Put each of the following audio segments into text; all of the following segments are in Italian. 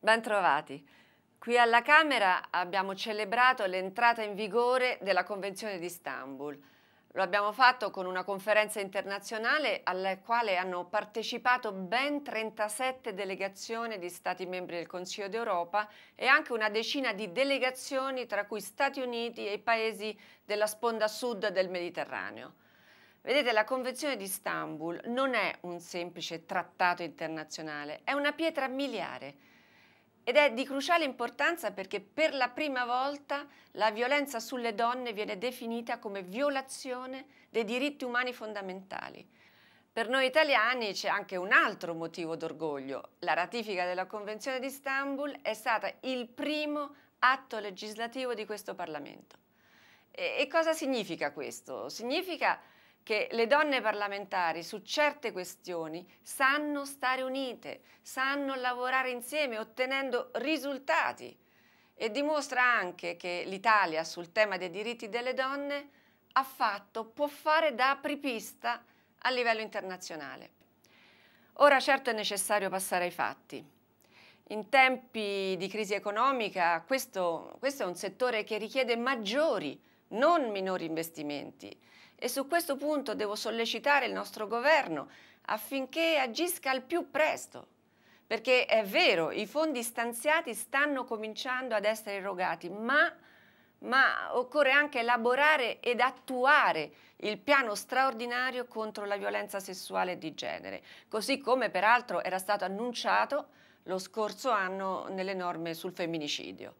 Bentrovati. Qui alla Camera abbiamo celebrato l'entrata in vigore della Convenzione di Istanbul. Lo abbiamo fatto con una conferenza internazionale alla quale hanno partecipato ben 37 delegazioni di Stati membri del Consiglio d'Europa e anche una decina di delegazioni tra cui Stati Uniti e i paesi della sponda sud del Mediterraneo. Vedete, la Convenzione di Istanbul non è un semplice trattato internazionale, è una pietra miliare ed è di cruciale importanza perché per la prima volta la violenza sulle donne viene definita come violazione dei diritti umani fondamentali. Per noi italiani c'è anche un altro motivo d'orgoglio. La ratifica della Convenzione di Istanbul è stata il primo atto legislativo di questo Parlamento. E, cosa significa questo? Significa che le donne parlamentari su certe questioni sanno stare unite, sanno lavorare insieme ottenendo risultati e dimostra anche che l'Italia sul tema dei diritti delle donne ha fatto, può fare da apripista a livello internazionale. Ora certo è necessario passare ai fatti. In tempi di crisi economica questo, questo è un settore che richiede maggiori, non minori investimenti e su questo punto devo sollecitare il nostro governo affinché agisca al più presto. Perché è vero, i fondi stanziati stanno cominciando ad essere erogati, ma, ma occorre anche elaborare ed attuare il piano straordinario contro la violenza sessuale di genere, così come peraltro era stato annunciato lo scorso anno nelle norme sul femminicidio.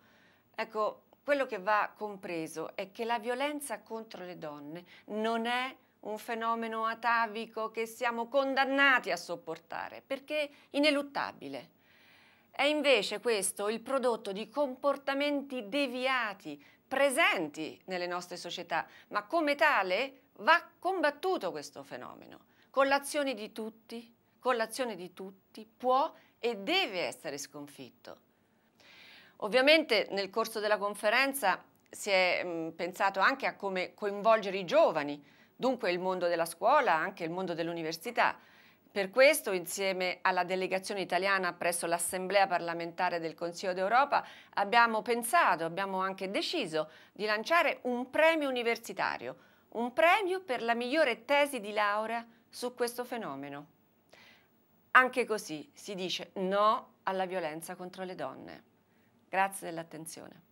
Ecco, quello che va compreso è che la violenza contro le donne non è un fenomeno atavico che siamo condannati a sopportare, perché ineluttabile. È invece questo il prodotto di comportamenti deviati presenti nelle nostre società, ma come tale va combattuto questo fenomeno. Con l'azione di tutti, con l'azione di tutti può e deve essere sconfitto. Ovviamente nel corso della conferenza si è mh, pensato anche a come coinvolgere i giovani, dunque il mondo della scuola, anche il mondo dell'università. Per questo, insieme alla delegazione italiana presso l'Assemblea parlamentare del Consiglio d'Europa, abbiamo pensato, abbiamo anche deciso di lanciare un premio universitario, un premio per la migliore tesi di laurea su questo fenomeno. Anche così si dice no alla violenza contro le donne. Grazie dell'attenzione.